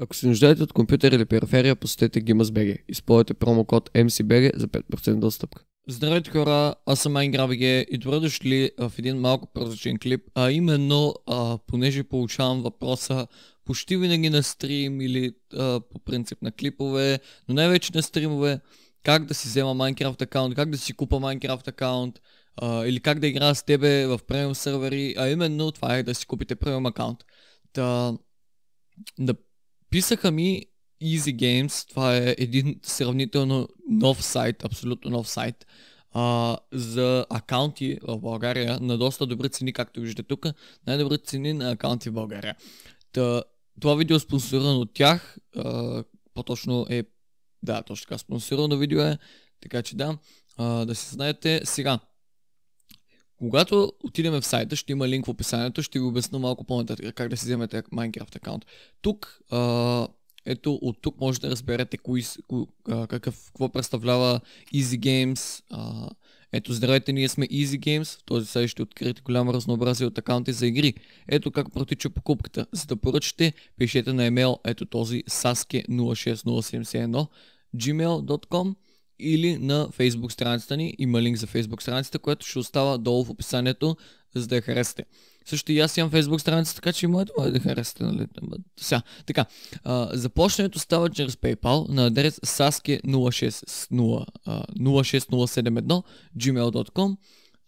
Ако се нуждаете от компютър или периферия, посетете GIMAS.BG. Използвайте промокод MCBG за 5% отстъпка. Здравейте хора, аз съм MindGrabG и добре дошли в един малко прозрачен клип, а именно, а, понеже получавам въпроса почти винаги на стрим или а, по принцип на клипове, но най-вече на стримове, как да си взема Minecraft аккаунт, как да си купа Minecraft аккаунт, а, или как да игра с тебе в премиум сервери, а именно това е да си купите премиум аккаунт. Та, да Писаха ми Easy Games, това е един сравнително нов сайт, абсолютно нов сайт, а, за акаунти в България на доста добри цени, както виждате тук, най-добри цени на акаунти в България. Та, това видео е спонсорирано от тях, а, по-точно е, да, точно така, спонсорирано видео е, така че да, а, да се знаете. Сега, когато отидем в сайта, ще има линк в описанието, ще ви обясна малко по-нататък как да си вземете Minecraft аккаунт. Тук, а, ето от тук може да разберете кои, а, какъв, какво представлява Easy Games. А, ето здравейте, ние сме Easy Games, в този сайт ще откриете голямо разнообразие от акаунти за игри. Ето как протича покупката. За да поръчате, пишете на емейл, ето този sasuke06071 gmail.com или на Facebook страницата ни. Има линк за Facebook страницата, която ще остава долу в описанието, за да я харесате. Също и аз имам Facebook страница, така че и моето може да харесате. Нали? Сега, така. А, става чрез PayPal на адрес saske06071 gmail.com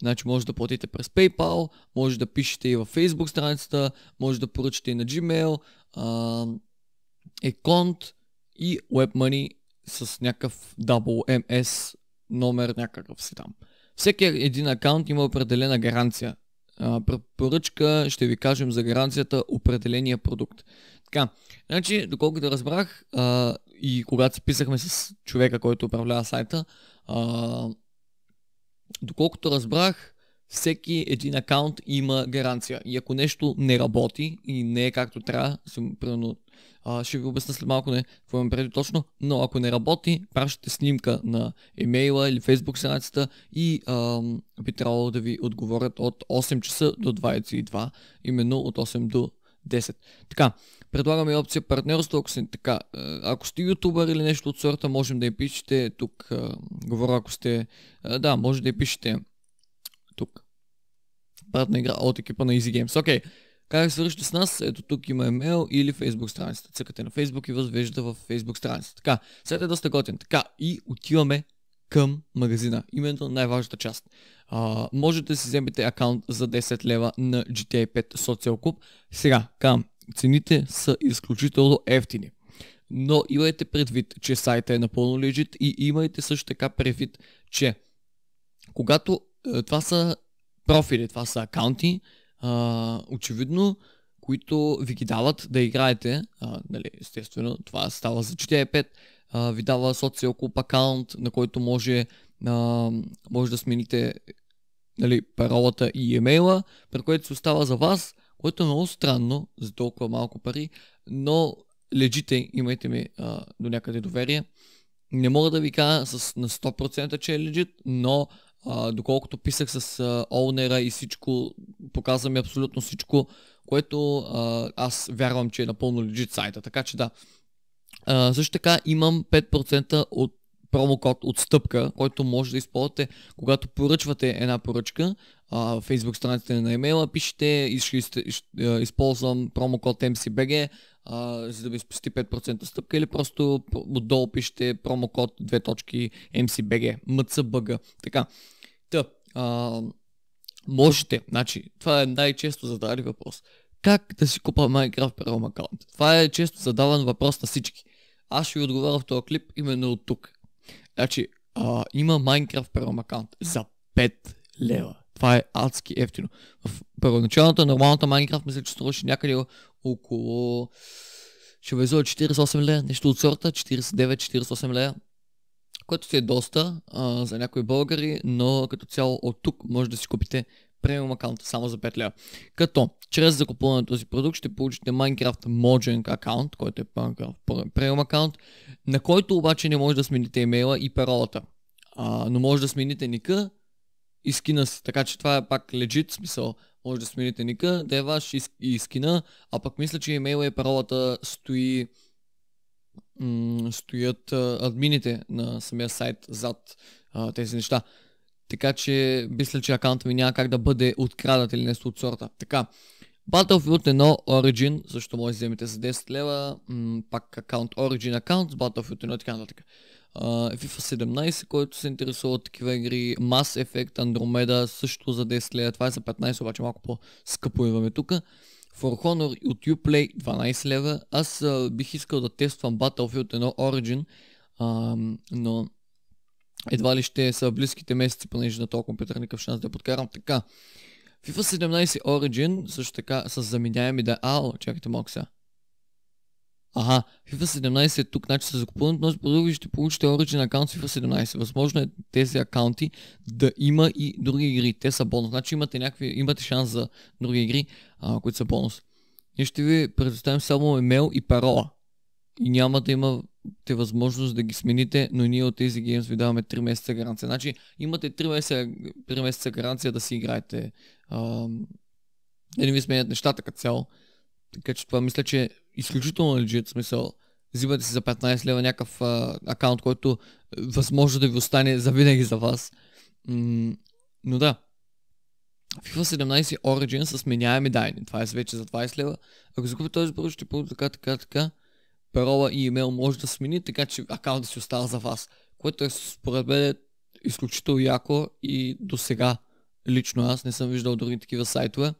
Значи може да платите през PayPal, може да пишете и във Facebook страницата, може да поръчате и на Gmail, а, Еконт и WebMoney с някакъв WMS номер някакъв си там. Всеки един акаунт има определена гаранция. При поръчка ще ви кажем за гаранцията определения продукт. Така, значи, доколкото разбрах а, и когато се писахме с човека, който управлява сайта, а, доколкото разбрах, всеки един акаунт има гаранция. И ако нещо не работи и не е както трябва, съм, примерно, а, ще ви обясня след малко не, какво имам преди точно, но ако не работи, пращате снимка на имейла или фейсбук страницата и а, би трябвало да ви отговорят от 8 часа до 22, именно от 8 до 10. Така, предлагаме опция партньорство, ако, си, така, ако сте ютубър или нещо от сорта, можем да я пишете, тук а, говоря ако сте, а, да, може да я пишете Пратна игра от екипа на Easy Games. Окей, okay. как се свържете с нас? Ето тук има имейл или Facebook страницата. Цъкате на Facebook и възвежда в Facebook страницата. Така, сайт е доста готин. Така, и отиваме към магазина. Именно най-важната част. А, можете да си вземете акаунт за 10 лева на GTA 5 Social Club. Сега, към цените са изключително ефтини. Но имайте предвид, че сайта е напълно лежит и имайте също така предвид, че когато е, това са профили, това са акаунти, а, очевидно, които ви ги дават да играете. А, нали, естествено, това става за GTA 5. А, ви дава клуб акаунт, на който може, а, може да смените нали, паролата и имейла, при което се остава за вас, което е много странно за толкова малко пари, но лежите, имайте ми а, до някъде доверие. Не мога да ви кажа с, на 100% че е лежит, но а, доколкото писах с а, Олнера и всичко, ми абсолютно всичко, което а, аз вярвам, че е напълно лежит сайта. Така че да. А, също така имам 5% от промокод отстъпка, който може да използвате, когато поръчвате една поръчка. Facebook страницата на имейла, пишете ще, използвам промокод MCBG, а, за да ви спести 5% стъпка или просто отдолу пишете промокод две точки MCBG, MCBG. Така. Та, а, можете, значи, това е най-често зададен въпрос. Как да си купа Minecraft Realm Account? Това е често задаван въпрос на всички. Аз ще ви отговоря в този клип именно от тук. Значи, а, има Minecraft Realm аккаунт за 5 лева. Това е адски ефтино. В първоначалната, нормалната Minecraft, мисля, че струваше някъде около... Ще влезе 48 лея, нещо от сорта, 49-48 лея което си е доста а, за някои българи, но като цяло от тук може да си купите премиум акаунт само за 5 лея. Като чрез закупуване на този продукт ще получите Minecraft Mojang аккаунт, който е Minecraft премиум акаунт, на който обаче не може да смените имейла и паролата. А, но може да смените ника и скина си. Така че това е пак legit смисъл. Може да смените ника, да е ваш и, и скина, а пък мисля, че имейла и паролата стои м- стоят а, админите на самия сайт зад а, тези неща. Така че мисля, че акаунта ми няма как да бъде открадат или нещо от сорта. Така, Battlefield 1 Origin, защото може да вземете за 10 лева, м- пак акаунт Origin акаунт с Battlefield 1 и така нататък. Uh, FIFA 17, който се интересува от такива игри, Mass Effect, Andromeda също за 10 лева, това е за 15, обаче малко по-скъпо имаме тук. For Honor от Uplay 12 лева. Аз uh, бих искал да тествам Battlefield 1 Origin, uh, но едва ли ще са близките месеци, понеже на този компютър никакъв шанс да я подкарам. Така, FIFA 17 Origin, също така с заменяеми да... Е Ал, чакайте малко сега. Ага, FIFA 17 е тук, значи с закупуването на продукти ще получите Origin аккаунт с FIFA 17. Възможно е тези акаунти да има и други игри. Те са бонус. Значи имате, някакви, имате шанс за други игри, а, които са бонус. Ние ще ви предоставим само имейл и парола. И няма да имате възможност да ги смените, но ние от тези геймс ви даваме 3 месеца гаранция. Значи имате 3 месеца, 3 месеца гаранция да си играете. А, да не ви сменят нещата като цяло. Така че това мисля, че изключително лежит смисъл. Взимате си за 15 лева някакъв а, акаунт, който е, възможно да ви остане завинаги за вас. М- но да, FIFA 17 Origin с меняеми дайни. Това е вече за 20 лева. Ако закупи този бърз ще получите така, така, така. Парола и имейл може да смени, така че акаунтът си остава за вас. Което е според мен изключително яко и до сега лично аз не съм виждал други такива сайтове.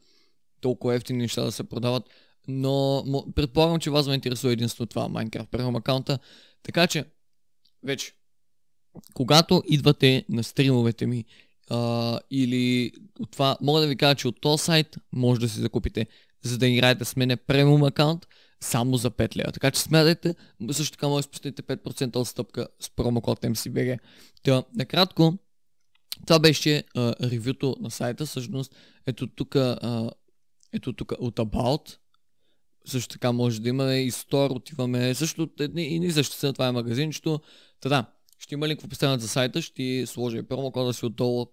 Толкова ефтини неща да се продават но предполагам, че вас ме интересува единствено това Minecraft Premium аккаунта. Така че, вече, когато идвате на стримовете ми а, или от това, мога да ви кажа, че от този сайт може да си закупите, за да играете с мене премиум аккаунт само за 5 лева. Така че смятайте, също така може да спестите 5% отстъпка с промокод MCBG. Та, накратко, това беше а, ревюто на сайта, всъщност ето тук ето тук от About също така може да има и стор, отиваме също едни, едни същи са, това е магазинчето. Та да, ще има линк в описанието за сайта, ще сложа и промокода си отдолу.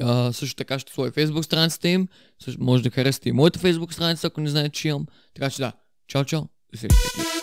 А, също така ще сложа Фейсбук страницата им, също, може да харесате и моята Фейсбук страница, ако не знаете, че имам. Така че да, чао, чао и следващия